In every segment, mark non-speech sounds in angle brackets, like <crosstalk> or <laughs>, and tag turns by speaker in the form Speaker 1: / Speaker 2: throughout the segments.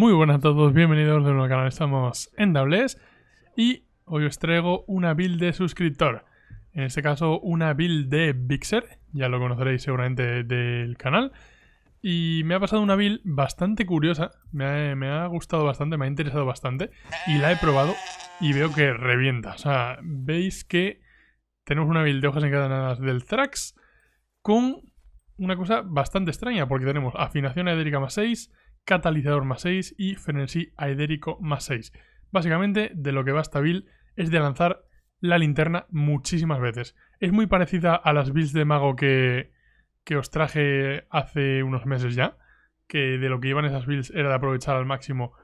Speaker 1: Muy buenas a todos, bienvenidos de nuevo al canal, estamos en Dables y hoy os traigo una build de suscriptor. En este caso una build de Bixer, ya lo conoceréis seguramente del canal. Y me ha pasado una build bastante curiosa, me ha, gustado bastante, me ha interesado bastante y la he probado y veo que revienta. O sea, veis que tenemos una build de hojas encadenadas del Trax con una cosa bastante extraña porque tenemos afinación aédrica más 6 Catalizador más 6 y Frenesí Aedérico más 6. Básicamente, de lo que va esta build es de lanzar la linterna muchísimas veces. Es muy parecida a las builds de mago que, os traje hace unos meses ya, que de lo que iban esas builds era de aprovechar al máximo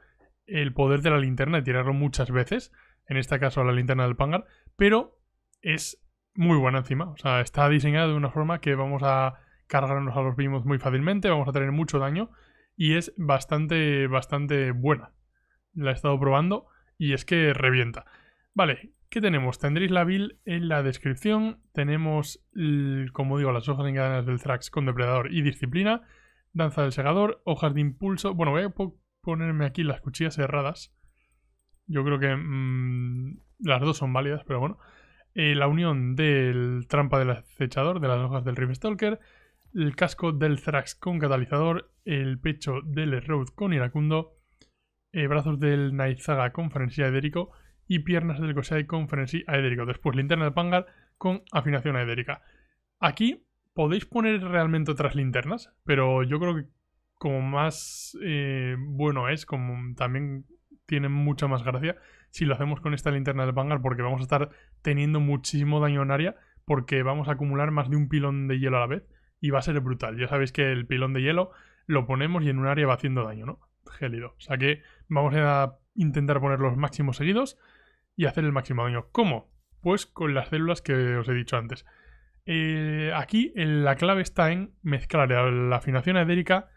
Speaker 1: el poder de la linterna y tirarlo muchas veces, en este caso la linterna del Pangar, pero es muy buena encima, o sea, está diseñada de una forma que vamos a cargarnos a los vimos muy fácilmente, vamos a tener mucho daño y es bastante, bastante buena. La he estado probando y es que revienta. Vale, ¿qué tenemos? Tendréis la build en la descripción. Tenemos, como digo, las hojas encadenadas del Thrax con depredador y disciplina. Danza del segador, hojas de impulso. Bueno, voy a ponerme aquí las cuchillas cerradas. Yo creo que mm, las dos son válidas, pero bueno. Eh, la unión del trampa del acechador, de las hojas del Rift Stalker el casco del Thrax con catalizador, el pecho del Road con iracundo, eh, brazos del Naizaga con frenesí edérico y piernas del Gosei con frenesí edérico. Después linterna de Pangar con afinación edérica. Aquí podéis poner realmente otras linternas, pero yo creo que como más eh, bueno es, como también tiene mucha más gracia si lo hacemos con esta linterna de pangar porque vamos a estar teniendo muchísimo daño en área porque vamos a acumular más de un pilón de hielo a la vez y va a ser brutal. Ya sabéis que el pilón de hielo lo ponemos y en un área va haciendo daño, ¿no? Gélido. O sea que vamos a intentar poner los máximos seguidos y hacer el máximo daño. ¿Cómo? Pues con las células que os he dicho antes. Eh, aquí la clave está en mezclar la afinación hidrica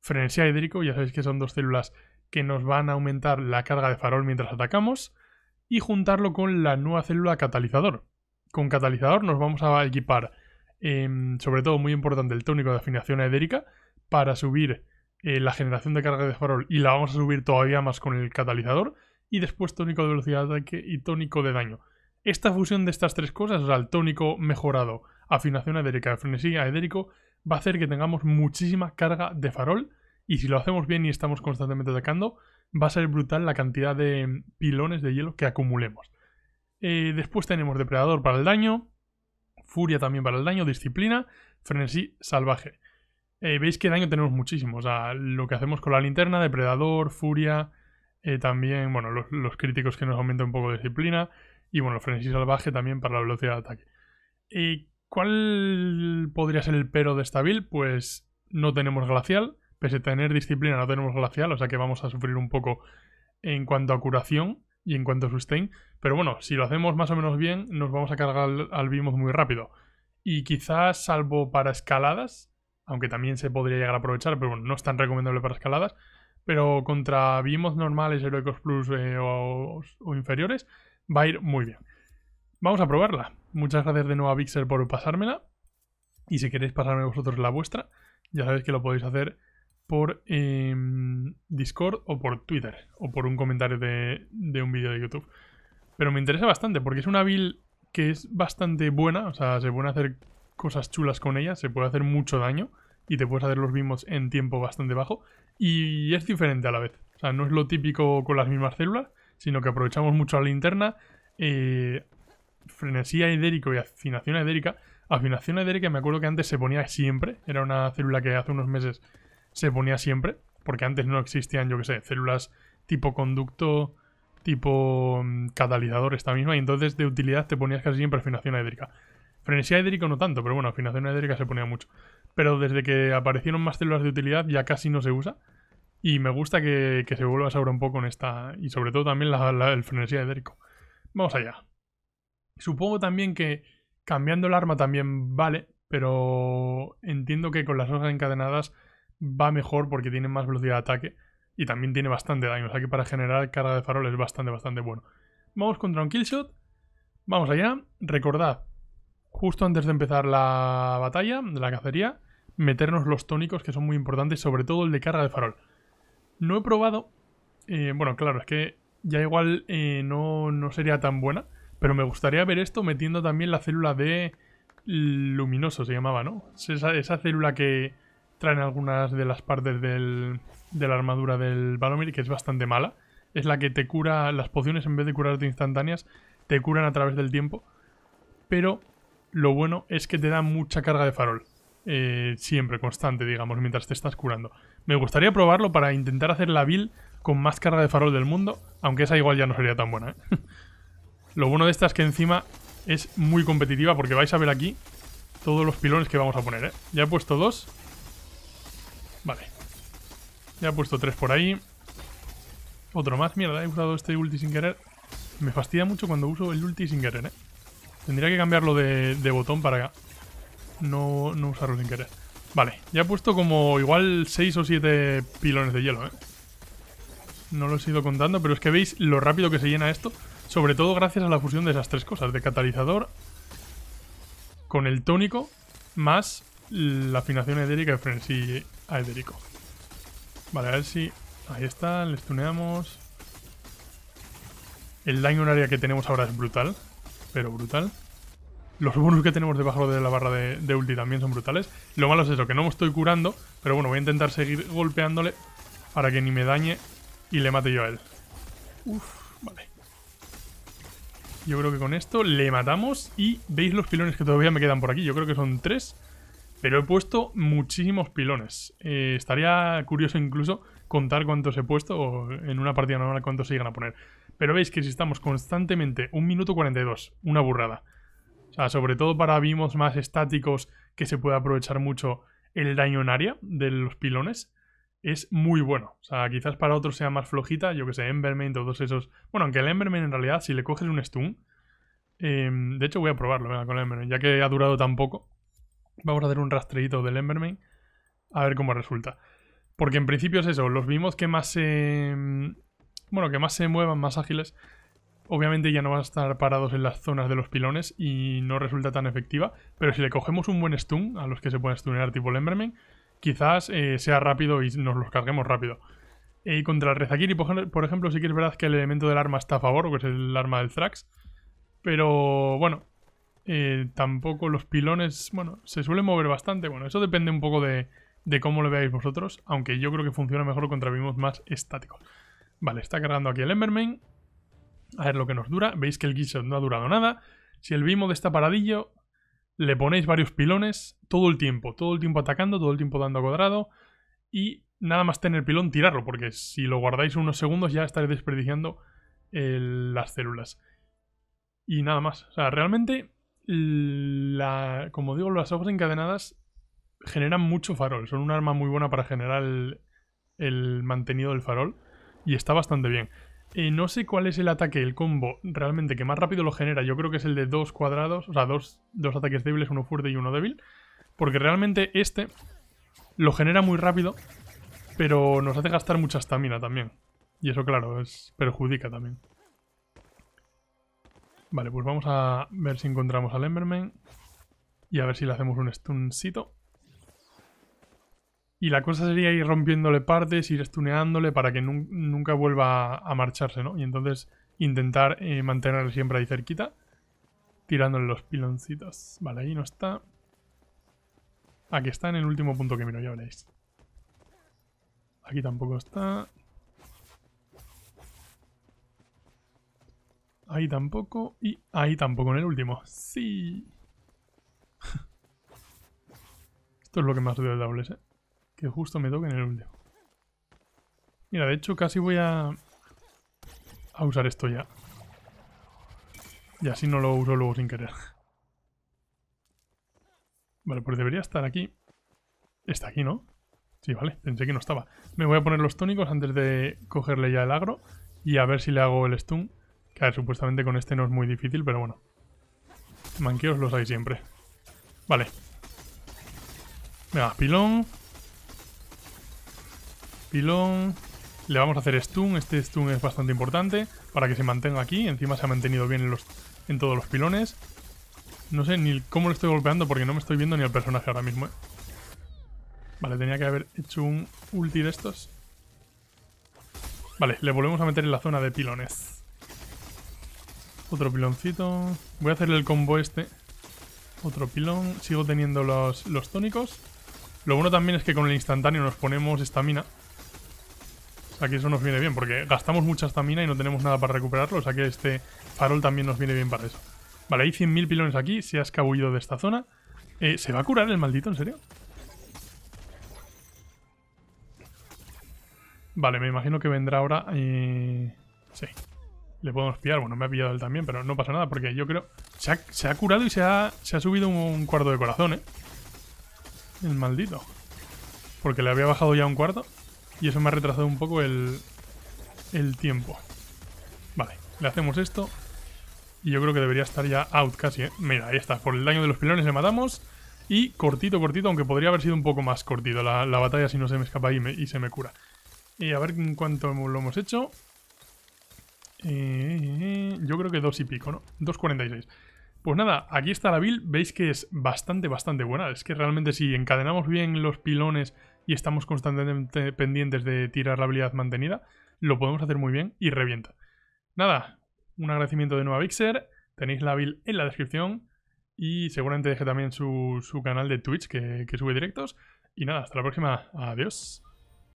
Speaker 1: frenesía hídrico, ya sabéis que son dos células que nos van a aumentar la carga de farol mientras atacamos, y juntarlo con la nueva célula catalizador. Con catalizador nos vamos a equipar Em, sobre todo muy importante el tónico de afinación aedérica, para subir eh, la generación de carga de farol y la vamos a subir todavía más con el catalizador, y después tónico de velocidad de ataque y tónico de daño. Esta fusión de estas tres cosas, o sea, el tónico mejorado, afinación de frenesí edérico va a hacer que tengamos muchísima carga de farol, y si lo hacemos bien y estamos constantemente atacando, va a ser brutal la cantidad de em, pilones de hielo que acumulemos. Eh, después tenemos depredador para el daño, furia también para el daño, disciplina, frenesí salvaje. Eh, veis que daño tenemos muchísimo, o sea, lo que hacemos con la linterna, depredador, furia, eh, también, bueno, los, críticos que nos aumentan un poco de disciplina, y bueno, frenesí salvaje también para la velocidad de ataque. ¿Y cuál podría ser el pero de esta build? Pues no tenemos glacial, pese a tener disciplina no tenemos glacial, o sea que vamos a sufrir un poco en cuanto a curación, y en cuanto a sustain. Pero bueno, si lo hacemos más o menos bien, nos vamos a cargar al, vimos muy rápido. Y quizás, salvo para escaladas, aunque también se podría llegar a aprovechar, pero bueno, no es tan recomendable para escaladas. Pero contra Vimos normales, heroicos plus eh, o, o, inferiores, va a ir muy bien. Vamos a probarla. Muchas gracias de nuevo a Vixer por pasármela. Y si queréis pasarme vosotros la vuestra, ya sabéis que lo podéis hacer por em, Discord o por Twitter o por un comentario de, de un vídeo de YouTube. Pero me interesa bastante porque es una build que es bastante buena, o sea, se pueden hacer cosas chulas con ella, se puede hacer mucho daño y te puedes hacer los mismos en tiempo bastante bajo y es diferente a la vez. O sea, no es lo típico con las mismas células, sino que aprovechamos mucho a la linterna, eh, frenesía hidérico y afinación hidérica. Afinación hidérica, me acuerdo que antes se ponía siempre, era una célula que hace unos meses se ponía siempre, porque antes no existían, yo que sé, células tipo conducto, tipo mm, catalizador, esta misma, y entonces de utilidad te ponías casi siempre afinación hídrica. Frenesía hídrica no tanto, pero bueno, afinación hídrica se ponía mucho. Pero desde que aparecieron más células de utilidad ya casi no se usa. Y me gusta que, que se vuelva a saber un poco en esta. Y sobre todo también la, el frenesía hídrico. Vamos allá. Supongo también que cambiando el arma también vale, pero entiendo que con las hojas encadenadas va mejor porque tiene más velocidad de ataque y también tiene bastante daño. O sea que para generar carga de farol es bastante, bastante bueno. Vamos contra un killshot. Vamos allá. Recordad, justo antes de empezar la batalla, la cacería, meternos los tónicos que son muy importantes, sobre todo el de carga de farol. No he probado... Eh, bueno, claro, es que ya igual eh, no, sería tan buena, pero me gustaría ver esto metiendo también la célula de luminoso, se llamaba, ¿no? esa célula que traen algunas de las partes de la armadura del Balomir, que es bastante mala. Es la que te cura, las pociones en vez de curarte instantáneas, te curan a través del tiempo. Pero lo bueno es que te da mucha carga de farol. Eh, siempre, constante, digamos, mientras te estás curando. Me gustaría probarlo para intentar hacer la build con más carga de farol del mundo, aunque esa igual ya no sería tan buena. ¿eh? <laughs> lo bueno de esta es que encima es muy competitiva porque vais a ver aquí todos los pilones que vamos a poner. ¿eh? Ya he puesto dos Vale. Ya he puesto tres por ahí. Otro más. mira he usado este ulti sin querer. Me fastidia mucho cuando uso el ulti sin querer, ¿eh? Tendría que cambiarlo de, botón para acá. no usarlo sin querer. Vale, ya he puesto como igual seis o siete pilones de hielo, ¿eh? No lo he ido contando, pero es que veis lo rápido que se llena esto. Sobre todo gracias a la fusión de esas tres cosas. De catalizador, con el tónico, más la afinación Erika de Frenzy a Ederico. Vale, a ver si... Ahí está, le tuneamos. El daño en área que tenemos ahora es brutal. Pero brutal. Los bonus que tenemos debajo de la barra de, de, ulti también son brutales. Lo malo es eso, que no me estoy curando. Pero bueno, voy a intentar seguir golpeándole para que ni me dañe y le mate yo a él. Uf, vale. Yo creo que con esto le matamos y veis los pilones que todavía me quedan por aquí. Yo creo que son tres. Pero he puesto muchísimos pilones. Eh, estaría curioso incluso contar cuántos he puesto o en una partida normal cuántos se llegan a poner. Pero veis que si estamos constantemente un minuto 42, una burrada. O sea, sobre todo para vimos más estáticos que se puede aprovechar mucho el daño en área de los pilones, es muy bueno. O sea, quizás para otros sea más flojita, yo que sé, Emberman, todos esos... Bueno, aunque el Emberman en realidad, si le coges un stun... Em, de hecho voy a probarlo con el Emberman, ya que ha durado tan poco. Vamos a hacer un rastreito del Emberman A ver cómo resulta. Porque en principio es eso, los vimos que más se... Mm, bueno, que más se muevan, más ágiles. Obviamente ya no van a estar parados en las zonas de los pilones y no resulta tan efectiva. Pero si le cogemos un buen stun a los que se pueden stunear tipo el Emberman, quizás eh, sea rápido y nos los carguemos rápido. Y contra el Rezakiri, por ejemplo, sí que es verdad que el elemento del arma está a favor, que es el arma del Thrax. Pero bueno, eh, tampoco los pilones, bueno, se suelen mover bastante. Bueno, eso depende un poco de, cómo lo veáis vosotros, aunque yo creo que funciona mejor contra vimos más estáticos. Vale, está cargando aquí el Emberman. A ver lo que nos dura. Veis que el Gizot no ha durado nada. Si el de está paradillo, le ponéis varios pilones todo el tiempo. Todo el tiempo atacando, todo el tiempo dando cuadrado. Y nada más tener pilón, tirarlo. Porque si lo guardáis unos segundos ya estaréis desperdiciando las células. Y nada más. O sea, realmente la, como digo, las hojas encadenadas generan mucho farol. Son un arma muy buena para generar el, mantenido del farol. Y está bastante bien. Eh, no sé cuál es el ataque, el combo realmente que más rápido lo genera. Yo creo que es el de dos cuadrados, o sea, dos, dos ataques débiles, uno fuerte y uno débil. Porque realmente este lo genera muy rápido, pero nos hace gastar mucha estamina también. Y eso, claro, es perjudica también. Vale, pues vamos a ver si encontramos al Emberman. Y a ver si le hacemos un stuncito. Y la cosa sería ir rompiéndole partes, ir stuneándole para que nunca vuelva a marcharse, ¿no? Y entonces intentar eh, mantenerle siempre ahí cerquita. Tirándole los piloncitos. Vale, ahí no está. Aquí está en el último punto que miro, ya veréis. Aquí tampoco está. Ahí tampoco. Y ahí tampoco en el último. Sí. <laughs> Esto es lo que más odio de dobles, ¿eh? Que justo me toque en el último. Mira, de hecho casi voy a... A usar esto ya. Y así no lo uso luego sin querer. <laughs> Vale, pues debería estar aquí. Está aquí, ¿no? Sí, vale, pensé que no estaba. Me voy a poner los tónicos antes de cogerle ya el agro. Y a ver si le hago el stun ver, ah, supuestamente con este no es muy difícil, pero bueno. Manqueos los hay siempre. Vale. Venga, pilón. Pilón. Le vamos a hacer stun. Este stun es bastante importante para que se mantenga aquí. Encima se ha mantenido bien en, los, en todos los pilones. No sé ni cómo lo estoy golpeando porque no me estoy viendo ni al personaje ahora mismo. Eh. Vale, tenía que haber hecho un ulti de estos. Vale, le volvemos a meter en la zona de pilones. Otro piloncito. Voy a hacer el combo este. Otro pilón. Sigo teniendo los, los tónicos. Lo bueno también es que con el instantáneo nos ponemos estamina. O sea que eso nos viene bien, porque gastamos mucha estamina y no tenemos nada para recuperarlo. O sea que este farol también nos viene bien para eso. Vale, hay 100.000 pilones aquí. Se ha escabullido de esta zona. Eh, ¿Se va a curar el maldito, en serio? Vale, me imagino que vendrá ahora... Eh, sí. Le podemos pillar. Bueno, me ha pillado él también, pero no pasa nada porque yo creo... Se ha, curado y se ha, subido un cuarto de corazón, ¿eh? El maldito. Porque le había bajado ya un cuarto y eso me ha retrasado un poco el, el tiempo. Vale, le hacemos esto y yo creo que debería estar ya out casi, ¿eh? Mira, ahí está. Por el daño de los pilones le matamos y cortito, cortito, aunque podría haber sido un poco más cortito la, batalla si no se me escapa y, y se me cura. Y a ver en cuánto lo hemos hecho. Eh, yo creo que dos y pico, ¿no? 2.46. Pues nada, aquí está la build. Veis que es bastante, bastante buena. Es que realmente si encadenamos bien los pilones y estamos constantemente pendientes de tirar la habilidad mantenida, lo podemos hacer muy bien y revienta. Nada, un agradecimiento de nuevo a Vixer. Tenéis la build en la descripción. Y seguramente deje también su, canal de Twitch que sube directos. Y nada, hasta la próxima. Adiós.